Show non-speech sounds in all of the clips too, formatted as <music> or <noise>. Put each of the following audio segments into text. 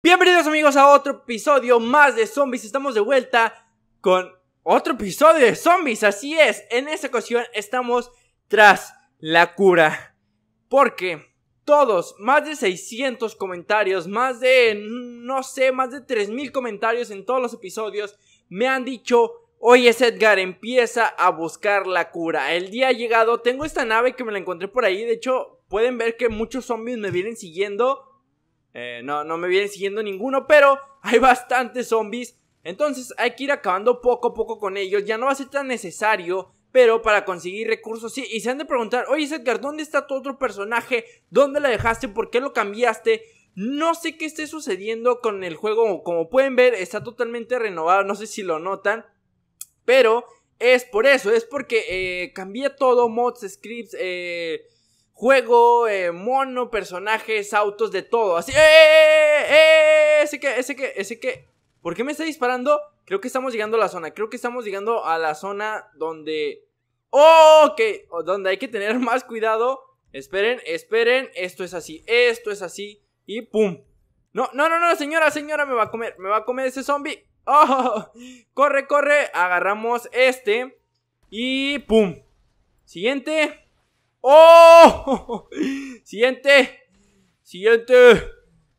Bienvenidos amigos a otro episodio más de zombies, estamos de vuelta con otro episodio de zombies, así es, en esta ocasión estamos tras la cura, porque todos, más de 600 comentarios, más de, no sé, más de 3000 comentarios en todos los episodios, me han dicho, oye Edgar, empieza a buscar la cura, el día ha llegado, tengo esta nave que me la encontré por ahí, de hecho pueden ver que muchos zombies me vienen siguiendo, eh, no, no me viene siguiendo ninguno, pero hay bastantes zombies. Entonces hay que ir acabando poco a poco con ellos. Ya no va a ser tan necesario, pero para conseguir recursos sí. Y se han de preguntar, oye Edgar, ¿dónde está tu otro personaje? ¿Dónde la dejaste? ¿Por qué lo cambiaste? No sé qué esté sucediendo con el juego. Como pueden ver, está totalmente renovado. No sé si lo notan. Pero es por eso, es porque eh, cambié todo, mods, scripts, eh, juego, eh, mono, personajes, autos, de todo. Así, eh eh, ¡eh, eh, Ese que, ese que, ese que. ¿Por qué me está disparando? Creo que estamos llegando a la zona. Creo que estamos llegando a la zona donde. ¡Oh! Ok, Donde hay que tener <laughs> más cuidado. Esperen, esperen. Esto es así. Esto es así. Y ¡pum! No, no, no, no, señora, señora, me va a comer. Me va a comer ese zombie. <laughs> ¡Oh! Corre, corre. Agarramos este. Y ¡pum! Siguiente. ¡Oh! <laughs> Siguiente. Siguiente.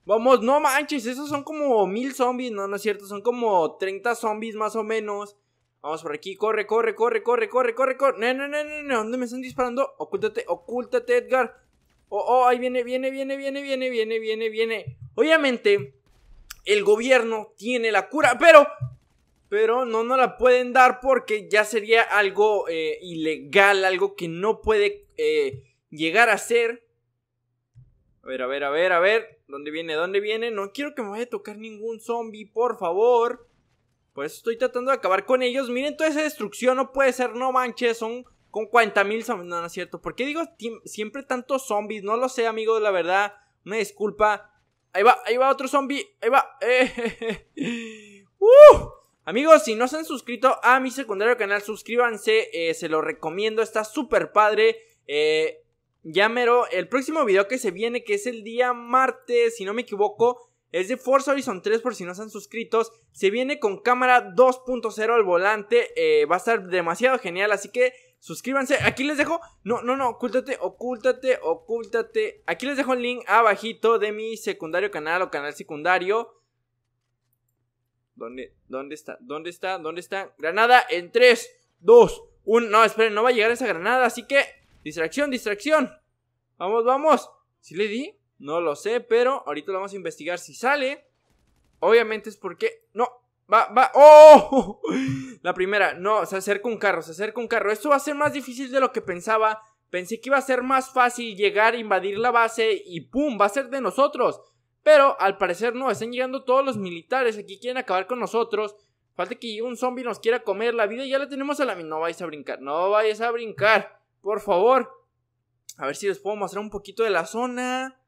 Vamos, no manches, esos son como mil zombies. No, no es cierto, son como 30 zombies más o menos. Vamos por aquí, corre, corre, corre, corre, corre, corre, corre. No, no, no, no, no, ¿dónde me están disparando? Ocúltate, ocúltate, Edgar. Oh, oh, ahí viene, viene, viene, viene, viene, viene, viene, viene. Obviamente, el gobierno tiene la cura, pero pero no, no la pueden dar porque ya sería algo eh, ilegal, algo que no puede eh, llegar a ser. A ver, a ver, a ver, a ver, ¿dónde viene? ¿Dónde viene? No quiero que me vaya a tocar ningún zombie, por favor. Por eso estoy tratando de acabar con ellos. Miren, toda esa destrucción no puede ser, no manches, son con 40.000 mil zombies. No, no es cierto. ¿Por qué digo siempre tantos zombies? No lo sé, amigos, la verdad. Me disculpa. Ahí va, ahí va otro zombie. Ahí va. <laughs> Eh, ¡Uh! Amigos, si no se han suscrito a mi secundario canal, suscríbanse, eh, se lo recomiendo, está súper padre. Eh, ya mero, el próximo video que se viene, que es el día martes, si no me equivoco, es de Forza Horizon 3 por si no se han suscrito. Se viene con cámara 2.0 al volante, eh, va a estar demasiado genial, así que suscríbanse. Aquí les dejo, no, no, no, ocúltate, ocúltate, ocúltate. Aquí les dejo el link abajito de mi secundario canal o canal secundario. ¿Dónde, dónde está? ¿Dónde está? ¿Dónde está? Granada en 3, 2, 1. No, esperen, no va a llegar esa granada, así que. Distracción, distracción. Vamos, vamos. ¿Si le di? No lo sé, pero ahorita lo vamos a investigar. Si sale, obviamente es porque. No, va, va. ¡Oh! <laughs> La primera, no, se acerca un carro, se acerca un carro. Esto va a ser más difícil de lo que pensaba. Pensé que iba a ser más fácil llegar, invadir la base y ¡pum! Va a ser de nosotros. Pero al parecer no, están llegando todos los militares, aquí quieren acabar con nosotros. Falta que un zombie nos quiera comer la vida, Y ya la tenemos a la... No vayas a brincar, no vayas a brincar, por favor. A ver si les puedo mostrar un poquito de la zona.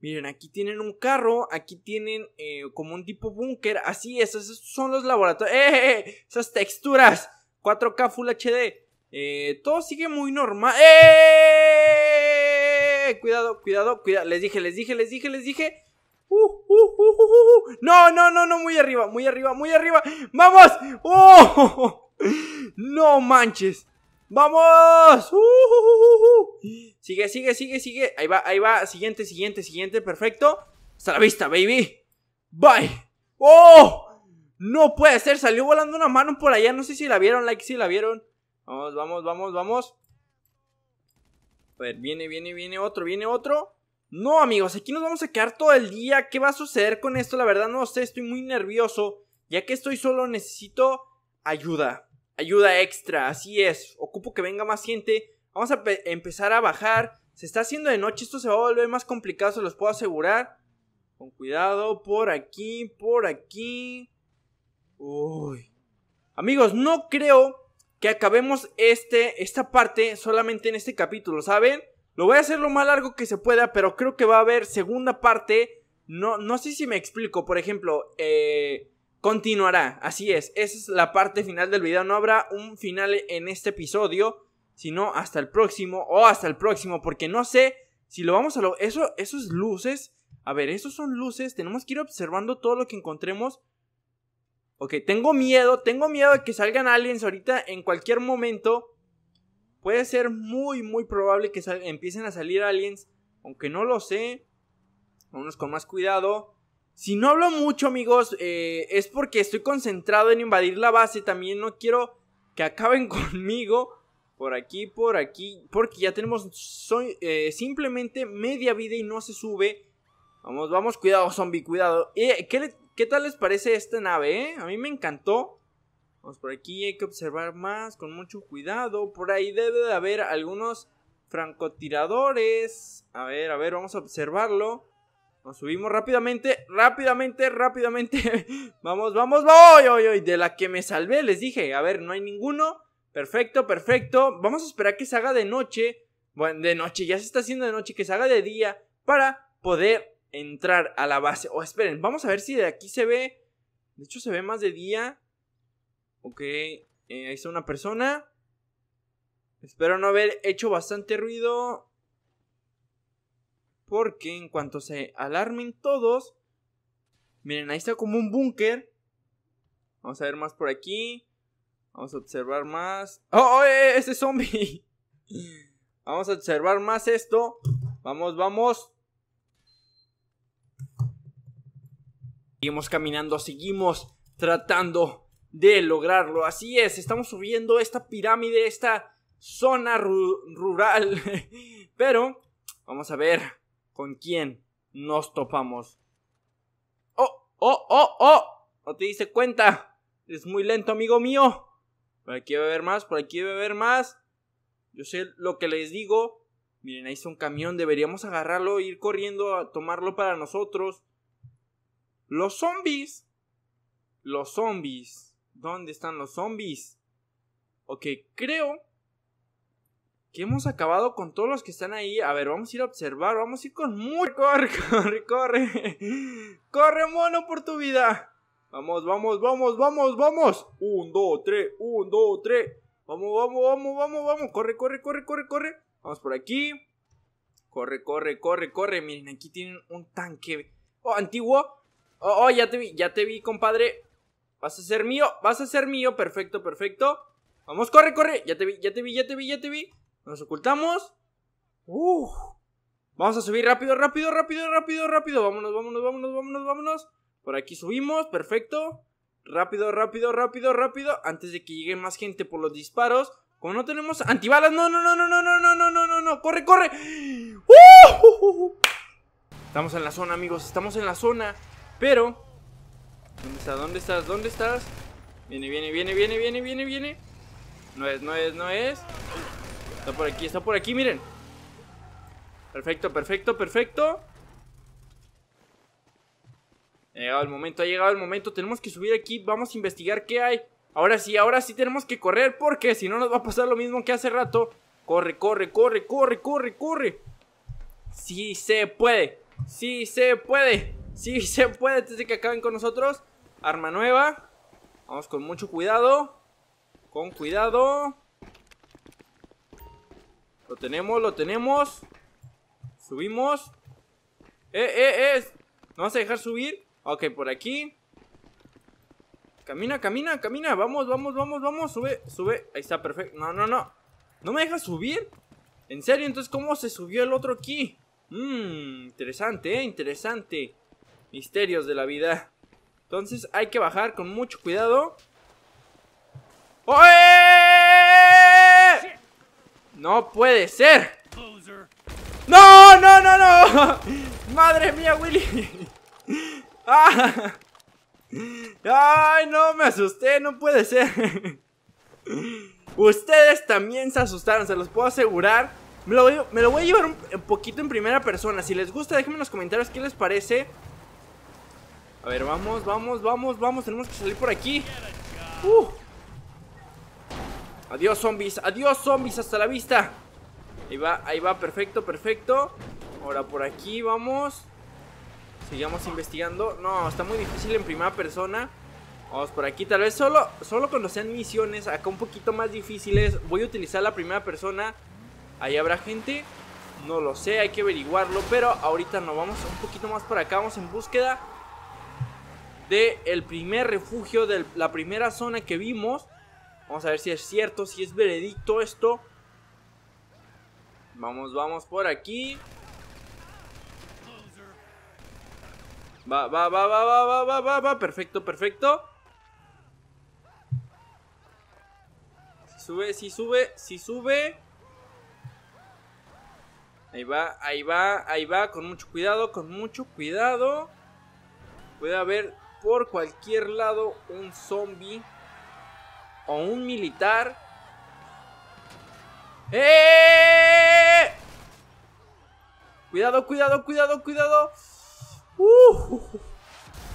Miren, aquí tienen un carro, aquí tienen eh, como un tipo búnker. Así es, esos son los laboratorios. ¡Eh! eh, eh! Esas texturas. 4K Full HD. Eh, todo sigue muy normal. ¡Eh! Cuidado, cuidado, cuidado. Les dije, les dije, les dije, les dije no, no, no, no, muy arriba, muy arriba, muy arriba. ¡Vamos! ¡Oh! ¡No manches! ¡Vamos! Sigue, sigue, sigue, sigue. Ahí va, ahí va. Siguiente, siguiente, siguiente. Perfecto. Hasta la vista, baby. Bye. ¡Oh! No puede ser. Salió volando una mano por allá. No sé si la vieron, like, si la vieron. Vamos, vamos, vamos, vamos. A ver, viene, viene, viene otro, viene otro. No, amigos, aquí nos vamos a quedar todo el día. ¿Qué va a suceder con esto? La verdad no sé, estoy muy nervioso. Ya que estoy solo, necesito ayuda. Ayuda extra, así es. Ocupo que venga más gente. Vamos a empezar a bajar. Se está haciendo de noche, esto se va a volver más complicado, se los puedo asegurar. Con cuidado, por aquí, por aquí. Uy. Amigos, no creo que acabemos este, esta parte solamente en este capítulo, ¿saben? Lo voy a hacer lo más largo que se pueda, pero creo que va a haber segunda parte. No, no sé si me explico. Por ejemplo, eh, continuará. Así es. Esa es la parte final del video. No habrá un final en este episodio, sino hasta el próximo o hasta el próximo, porque no sé si lo vamos a lo. Eso, esos luces. A ver, esos son luces. Tenemos que ir observando todo lo que encontremos. Ok, tengo miedo, tengo miedo de que salgan aliens ahorita en cualquier momento puede ser muy, muy probable que empiecen a salir aliens, aunque no lo sé. Vámonos con más cuidado. Si no hablo mucho, amigos, eh, es porque estoy concentrado en invadir la base. También no quiero que acaben <laughs> conmigo. Por aquí, por aquí. Porque ya tenemos eh, simplemente media vida y no se sube. Vamos, vamos, cuidado, zombie, cuidado. Eh, ¿qué, ¿qué, tal les parece esta nave? A mí me encantó. Vamos por aquí, hay que observar más con mucho cuidado. Por ahí debe de haber algunos francotiradores. A ver, a ver, vamos a observarlo. Nos subimos rápidamente, rápidamente, rápidamente. <laughs> vamos, vamos, voy, voy, voy. De la que me salvé, les dije. A ver, no hay ninguno. Perfecto, perfecto. Vamos a esperar que se haga de noche. Bueno, de noche, ya se está haciendo de noche, que se haga de día para poder entrar a la base. O oh, esperen, vamos a ver si de aquí se ve. De hecho, se ve más de día. Ok, eh, ahí está una persona. Espero no haber hecho bastante ruido. Porque en cuanto se alarmen todos. Miren, ahí está como un búnker. Vamos a ver más por aquí. Vamos a observar más. ¡Oh, oh eh, eh, ese zombie! <laughs> Vamos a observar más esto. Vamos, vamos. Seguimos caminando, seguimos tratando de lograrlo. Así es, estamos subiendo esta pirámide, esta zona rural. <laughs> Pero vamos a ver con quién nos topamos. ¡Oh, oh, oh, oh! ¿No te diste cuenta? Es muy lento, amigo mío. Por aquí debe haber más, por aquí debe haber más. Yo sé lo que les digo. Miren, ahí está un camión. Deberíamos agarrarlo, ir corriendo a tomarlo para nosotros. Los zombies. Los zombies ¿Dónde están los zombies? Ok, creo que hemos acabado con todos los que están ahí. A ver, vamos a ir a observar. Vamos a ir con muy. <laughs> Corre, corre, corre. Corre, mono, por tu vida. Vamos, vamos, vamos, vamos, vamos. Un, dos, tres, un, dos, tres. Vamos, vamos, vamos, vamos, vamos. Corre, corre, corre, corre, corre. Vamos por aquí. Corre, corre, corre, corre. Miren, aquí tienen un tanque. Oh, antiguo. Oh, oh ya te vi, ya te vi, compadre. Vas a ser mío, vas a ser mío, perfecto, perfecto. Vamos, corre, corre. Ya te vi, ya te vi, ya te vi, ya te vi. Nos ocultamos. Vamos a subir rápido, rápido, rápido, rápido, rápido. Vámonos, vámonos, vámonos, vámonos, vámonos. Por aquí subimos, perfecto. Rápido, rápido, rápido, rápido. Antes de que llegue más gente por los disparos. Como no tenemos antibalas, no, no, no, no, no, no, no, no, no, no, Corre, corre. ¡Uh! <laughs> Estamos en la zona, amigos. Estamos en la zona. Pero ¿Dónde estás? ¿Dónde estás? ¿Dónde estás? Viene, viene, viene, viene, viene, viene, viene. No es, no es, no es. Está por aquí, está por aquí, miren. Perfecto, perfecto, perfecto. Ha llegado el momento, ha llegado el momento. Tenemos que subir aquí, vamos a investigar qué hay. Ahora sí, ahora sí tenemos que correr porque si no nos va a pasar lo mismo que hace rato. Corre, corre, corre, corre, corre, corre. Sí se puede, sí se puede. Si <laughs> se puede antes de que acaben con nosotros. Arma nueva. Vamos con mucho cuidado. Con cuidado. Lo tenemos, lo tenemos. Subimos. Eh, eh, eh. ¿No vas a dejar subir? Ok, por aquí. Camina, camina, camina. Vamos, vamos, vamos, vamos. Sube, sube. Ahí está, perfecto. No, no, no. ¿No me deja subir? ¿En serio? Entonces, ¿cómo se subió el otro aquí? Mmm, interesante, eh, interesante misterios de la vida. Entonces hay que bajar con mucho cuidado. ¡Oye! No puede ser. No, no, no, no. <laughs> Madre mía, Willy. <laughs> Ah. Ay, no, me asusté, no puede ser. <laughs> Ustedes también se asustaron, se los puedo asegurar. Me lo voy, a llevar un, un, poquito en primera persona. Si les gusta, déjenme en los comentarios qué les parece. A ver, vamos, vamos, vamos, vamos. Tenemos que salir por aquí. Uh. Adiós, zombies. Adiós, zombies. Hasta la vista. Ahí va, ahí va. Perfecto, perfecto. Ahora por aquí vamos. Sigamos investigando. No, está muy difícil en primera persona. Vamos por aquí, tal vez solo, solo cuando sean misiones acá un poquito más difíciles Voy a utilizar la primera persona Ahí habrá gente No lo sé, hay que averiguarlo Pero ahorita no. vamos un poquito más para acá Vamos en búsqueda el primer refugio, de la primera zona que vimos. Vamos a ver si es cierto, si es veredicto esto. Vamos, vamos por aquí. Va, va, va, va, va, va, va, va, va. Perfecto, perfecto. Si sube, si sube, si sube. Ahí va, ahí va, ahí va. Con mucho cuidado, con mucho cuidado. Puede haber por cualquier lado un zombie o un militar. ¡Eh! Cuidado, cuidado, cuidado, cuidado.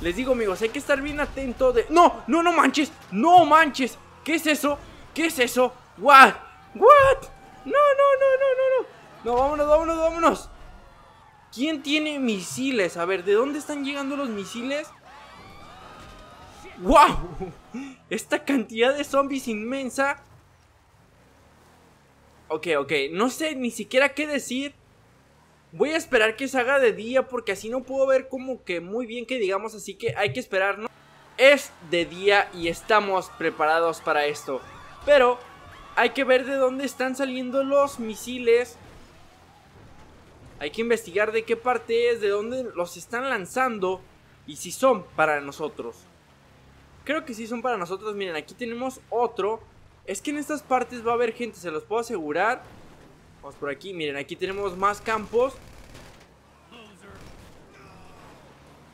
les digo, amigos, hay que estar bien atento de... ¡No! ¡No, no manches! ¡No manches! ¿Qué es eso? ¿Qué es eso? ¿What? ¿What? No, no, no, no, no, no. No, vámonos, vámonos, vámonos. ¿Quién tiene misiles? A ver, ¿de dónde están llegando los misiles? ¡Wow! Esta cantidad de zombies inmensa. Ok, ok. No sé ni siquiera qué decir. Voy a esperar que se haga de día porque así no puedo ver como que muy bien que digamos. Así que hay que esperar, ¿no? Es de día y estamos preparados para esto. Pero hay que ver de dónde están saliendo los misiles. Hay que investigar de qué parte es, de dónde los están lanzando y si son para nosotros. Creo que sí son para nosotros. Miren, aquí tenemos otro. Es que en estas partes va a haber gente, se los puedo asegurar. Vamos por aquí, miren, aquí tenemos más campos.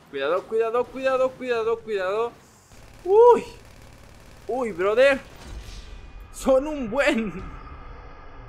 Cuidado, cuidado, cuidado, cuidado, cuidado. Uy. Uy, brother. Son un buen.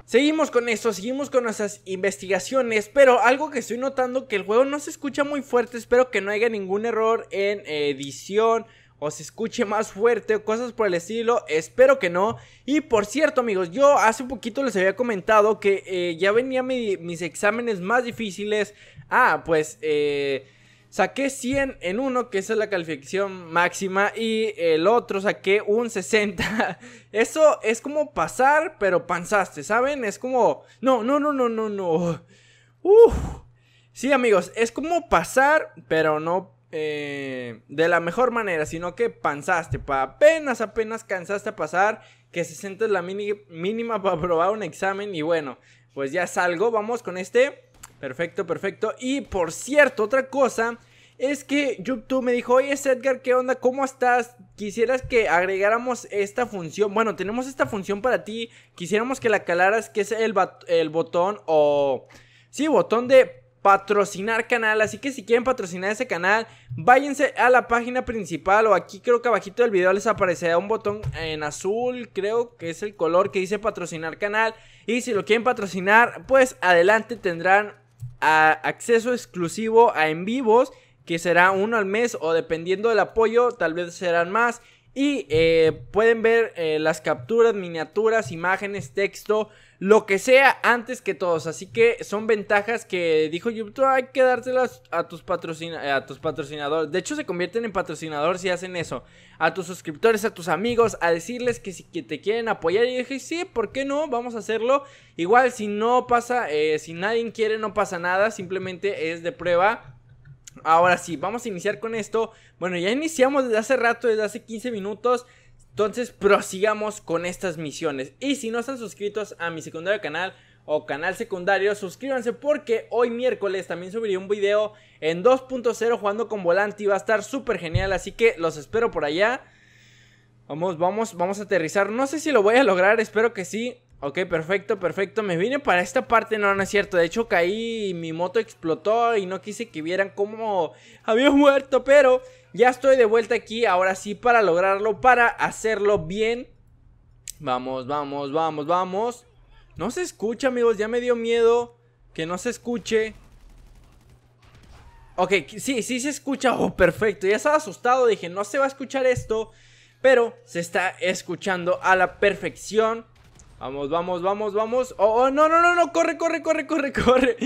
Seguimos con esto, seguimos con nuestras investigaciones, pero algo que estoy notando que el juego no se escucha muy fuerte, espero que no haya ningún error en edición o se escuche más fuerte o cosas por el estilo. Espero que no. Y por cierto, amigos, yo hace un poquito les había comentado que eh, ya venían mis exámenes más difíciles. Ah, pues eh, saqué 100 en uno, que esa es la calificación máxima, y el otro saqué un 60. <laughs> Eso es como pasar, pero panzaste, ¿saben? Es como... No, no, no, no, no, no. Uf. Sí, amigos, es como pasar, pero no eh, de la mejor manera, sino que panzaste, Para apenas, apenas cansaste a pasar, que se sientes la mínima para probar un examen y bueno, pues ya salgo, vamos con este. Perfecto, perfecto. Y por cierto, otra cosa es que YouTube me dijo, oye Edgar, ¿qué onda? ¿Cómo estás? Quisieras que agregáramos esta función. Bueno, tenemos esta función para ti. Quisiéramos que la calaras, que es el, el botón o... Sí, botón de patrocinar canal. Así que si quieren patrocinar ese canal, váyanse a la página principal o aquí creo que abajito del video les aparecerá un botón en azul, creo que es el color que dice patrocinar canal. Y si lo quieren patrocinar, pues adelante tendrán acceso exclusivo a en vivos, que será uno al mes o dependiendo del apoyo, tal vez serán más. Y eh, pueden ver eh, las capturas, miniaturas, imágenes, texto, lo que sea antes que todos. Así que son ventajas que dijo YouTube, hay que dárselas a tus, patrocina a tus patrocinadores. De hecho, se convierten en patrocinadores si hacen eso. A tus suscriptores, a tus amigos, a decirles que si te quieren apoyar. Y dije, sí, ¿por qué no? Vamos a hacerlo. Igual, si no pasa, eh, si nadie quiere, no pasa nada. Simplemente es de prueba ahora sí, vamos a iniciar con esto. Bueno, ya iniciamos desde hace rato, desde hace 15 minutos. Entonces, prosigamos con estas misiones. Y si no están suscritos a mi secundario canal o canal secundario, suscríbanse porque hoy miércoles también subiré un video en 2.0 jugando con volante y va a estar súper genial. Así que los espero por allá. Vamos, vamos, vamos a aterrizar. No sé si lo voy a lograr, espero que sí. Ok, perfecto, perfecto. Me vine para esta parte, no, no es cierto. De hecho, caí y mi moto explotó y no quise que vieran cómo había <laughs> muerto, pero ya estoy de vuelta aquí. Ahora sí, para lograrlo, para hacerlo bien. Vamos, vamos, vamos, vamos. No se escucha, amigos, ya me dio miedo que no se escuche. Ok, sí, sí se escucha. Oh, perfecto. Ya estaba asustado, dije, no se va a escuchar esto, pero se está escuchando a la perfección. Vamos, vamos, vamos, vamos. Oh, no, no, no, no, corre, corre, corre, corre, corre.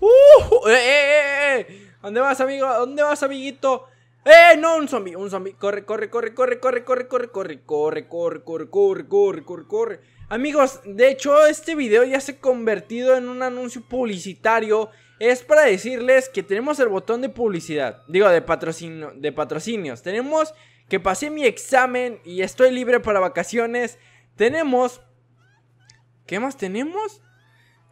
Uh, eh, eh, eh. ¿Dónde vas, amigo? ¿Dónde vas, amiguito? ¡Eh! No, un zombie, un zombie. Corre, corre, corre, corre, corre, corre, corre, corre, corre, corre, corre, corre, corre, corre, corre. Amigos, de hecho, este video ya se ha convertido en un anuncio publicitario. Es para decirles que tenemos el botón de publicidad. Digo, de patrocinio, de patrocinios. Tenemos que pasé mi examen y estoy libre para vacaciones. Tenemos ¿Qué más tenemos?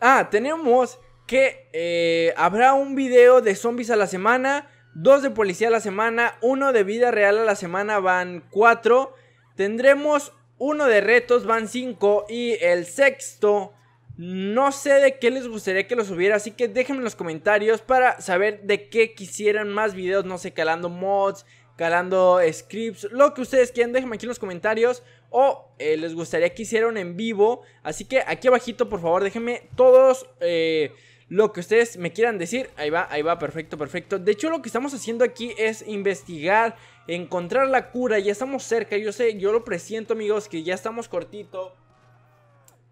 Ah, tenemos que eh, habrá un video de zombies a la semana, dos de policía a la semana, uno de vida real a la semana, van cuatro. Tendremos uno de retos, van cinco. Y el sexto, no sé de qué les gustaría que los subiera, así que déjenme en los comentarios para saber de qué quisieran más videos, no sé, calando mods, calando scripts, lo que ustedes quieran, déjenme aquí en los comentarios o eh, les gustaría que hicieran en vivo. Así que aquí abajito, por favor, déjenme todos eh, lo que ustedes me quieran decir. Ahí va, ahí va, perfecto, perfecto. De hecho, lo que estamos haciendo aquí es investigar, encontrar la cura. Ya estamos cerca, yo sé, yo lo presiento, amigos, que ya estamos cortito.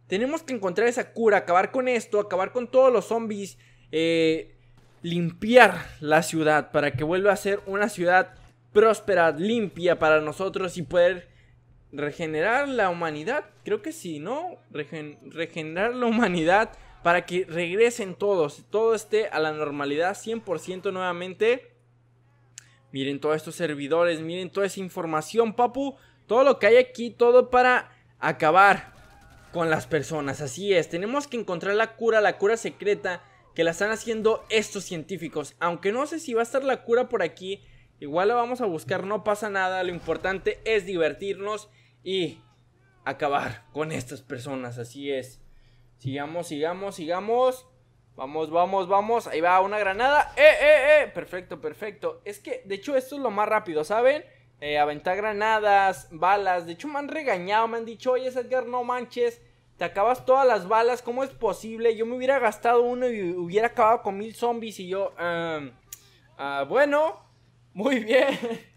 Tenemos que encontrar esa cura, acabar con esto, acabar con todos los zombies. Eh, limpiar la ciudad para que vuelva a ser una ciudad próspera, limpia para nosotros y poder regenerar la humanidad. Creo que sí, ¿no? regenerar la humanidad para que regresen todos, todo esté a la normalidad 100% nuevamente. Miren todos estos servidores, miren toda esa información, papu. Todo lo que hay aquí, todo para acabar con las personas. Así es, tenemos que encontrar la cura, la cura secreta que la están haciendo estos científicos. Aunque no sé si va a estar la cura por aquí, igual la vamos a buscar, no pasa nada. Lo importante es divertirnos y acabar con estas personas. Así es. Sigamos, sigamos, sigamos. Vamos, vamos, vamos. Ahí va una granada. ¡Eh, eh, eh! Perfecto, perfecto. Es que, de hecho, esto es lo más rápido, ¿saben? Eh, aventar granadas, balas. De hecho, me han regañado, me han dicho, oye, Edgar, no manches. Te acabas todas las balas, ¿cómo es posible? Yo me hubiera gastado uno y hubiera acabado con mil zombies y yo... Em, ah, bueno, muy bien. <laughs>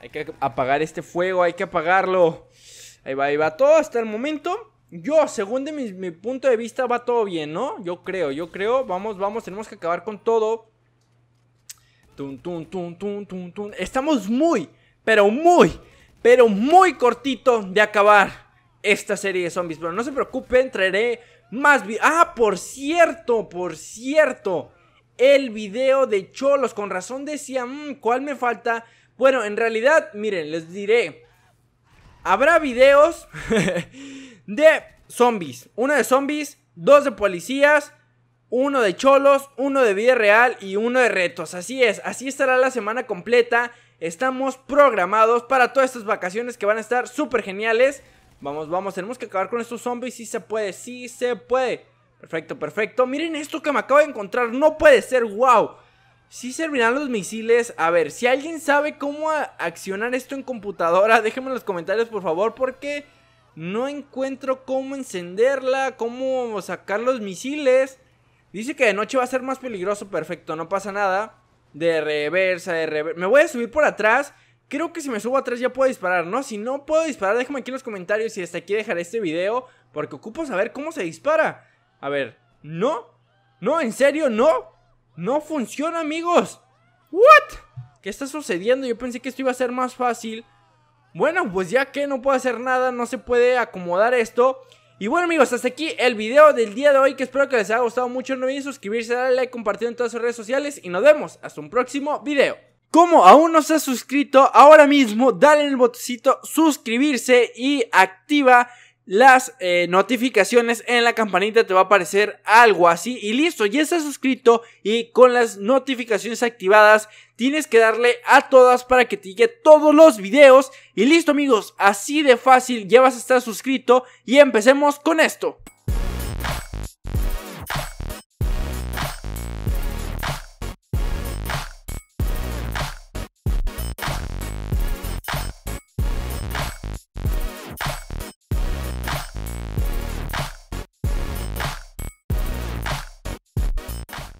Hay que apagar este fuego, hay que apagarlo. Ahí va, ahí va. Todo hasta el momento. Yo, según de mi, punto de vista, va todo bien, ¿no? Yo creo, yo creo. Vamos, vamos, tenemos que acabar con todo. Tun, tum, tum, tum, tum, tum Estamos muy, pero muy, pero muy cortito de acabar esta serie de zombies. Pero no se preocupen, traeré más... Ah, por cierto, por cierto. El video de Cholos, con razón decía, mmm, ¿cuál me falta? Bueno, en realidad, miren, les diré. Habrá videos <laughs> de zombies. Uno de zombies, dos de policías, uno de cholos, uno de vida real y uno de retos. Así es, así estará la semana completa. Estamos programados para todas estas vacaciones que van a estar súper geniales. Vamos, vamos, tenemos que acabar con estos zombies. Sí se puede, sí se puede. Perfecto, perfecto. Miren esto que me acabo de encontrar. No puede ser, wow. Si servirán los misiles. A ver, si alguien sabe cómo accionar esto en computadora, <laughs> déjenme en los comentarios por favor porque no encuentro cómo encenderla, cómo sacar los misiles. Dice que de noche va a ser más peligroso, perfecto, no pasa nada. De reversa, de reversa. Me voy a subir por atrás. Creo que si me subo atrás ya puedo disparar, ¿no? Si no puedo disparar, déjame aquí en los comentarios y hasta aquí dejaré este video porque ocupo saber cómo se dispara. A ver, ¿no? ¿No? ¿En serio? ¿No? No funciona, amigos. ¿What? ¿Qué está sucediendo? Yo pensé que esto iba a ser más fácil. Bueno, pues ya que no puedo hacer nada, no se puede acomodar esto. Y bueno amigos, hasta aquí el video del día de hoy que espero que les haya gustado mucho. No olviden suscribirse, darle like, compartir en todas sus redes sociales y nos vemos hasta un próximo video. Como aún no se ha suscrito, ahora mismo dale el botecito, suscribirse y activa las eh, notificaciones en la campanita te va a aparecer algo así y listo, ya estás suscrito y con las notificaciones activadas tienes que darle a todas para que te llegue todos los videos y listo amigos, así de fácil ya vas a estar suscrito y empecemos con esto.